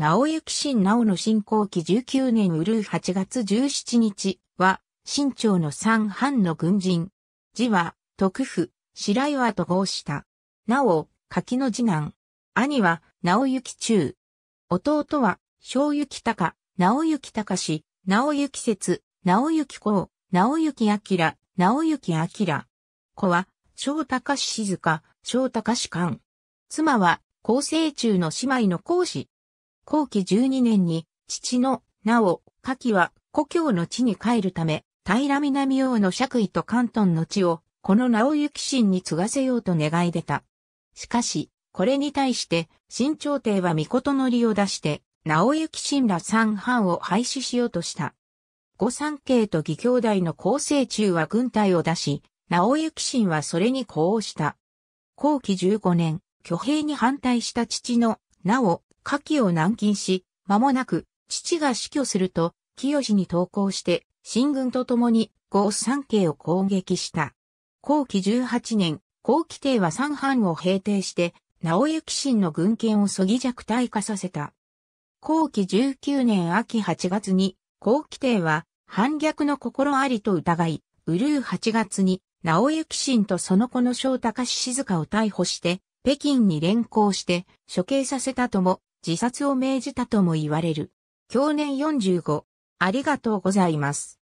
直行新直の新興期19年うる8月17日は、新朝の三藩の軍人。字は、徳府、白岩と合した。なお、柿の次男。兄は、直行中。弟は、正行高、直行高氏、直行節、直行公、直行明、直行明。子は、正高氏静か、正高氏官。妻は、厚生中の姉妹の講師。後期12年に、父の、名を、夏季は、故郷の地に帰るため、平南王の爵位と関東の地を、この直行神に継がせようと願い出た。しかし、これに対して、新朝廷は御事の利を出して、直行神ら三藩を廃止しようとした。五三家と義兄弟の構成中は軍隊を出し、直行神はそれに呼応した。後期15年、挙兵に反対した父の、名を、下記を軟禁し、間もなく、父が死去すると、清に投降して、新軍と共に、豪三家を攻撃した。後期18年、後期帝は三藩を平定して、直行信の軍権をそぎ弱体化させた。後期19年秋8月に、後期帝は、反逆の心ありと疑い、うるう8月に、直行信とその子の翔高志静香を逮捕して、北京に連行して、処刑させたとも、自殺を命じたとも言われる。去年45。ありがとうございます。